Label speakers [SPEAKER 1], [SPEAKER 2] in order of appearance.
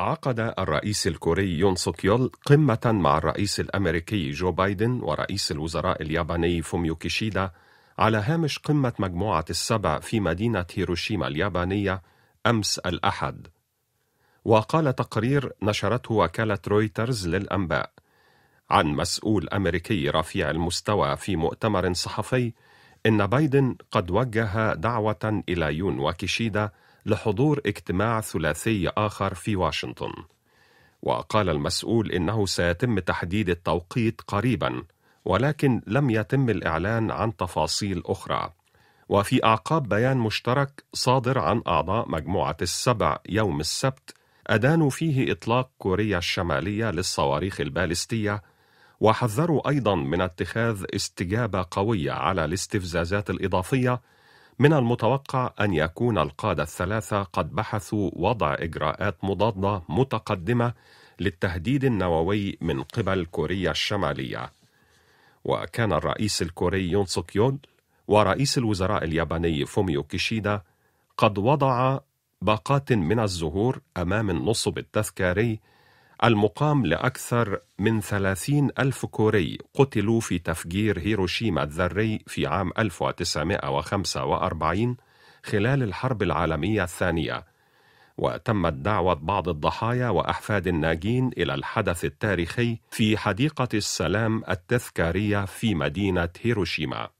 [SPEAKER 1] عقد الرئيس الكوري يون سوك يول قمة مع الرئيس الأمريكي جو بايدن ورئيس الوزراء الياباني فوميو كيشيدا على هامش قمة مجموعة السبع في مدينة هيروشيما اليابانية أمس الأحد. وقال تقرير نشرته وكالة رويترز للأنباء عن مسؤول أمريكي رفيع المستوى في مؤتمر صحفي إن بايدن قد وجه دعوة إلى يون وكيشيدا لحضور اجتماع ثلاثي آخر في واشنطن وقال المسؤول إنه سيتم تحديد التوقيت قريبا ولكن لم يتم الإعلان عن تفاصيل أخرى وفي أعقاب بيان مشترك صادر عن أعضاء مجموعة السبع يوم السبت أدانوا فيه إطلاق كوريا الشمالية للصواريخ البالستية وحذروا أيضا من اتخاذ استجابة قوية على الاستفزازات الإضافية من المتوقع أن يكون القادة الثلاثة قد بحثوا وضع إجراءات مضادة متقدمة للتهديد النووي من قبل كوريا الشمالية وكان الرئيس الكوري يون سوك يون ورئيس الوزراء الياباني فوميو كيشيدا قد وضع باقات من الزهور أمام النصب التذكاري المقام لأكثر من ثلاثين ألف كوري قتلوا في تفجير هيروشيما الذري في عام 1945 خلال الحرب العالمية الثانية وتمت دعوة بعض الضحايا وأحفاد الناجين إلى الحدث التاريخي في حديقة السلام التذكارية في مدينة هيروشيما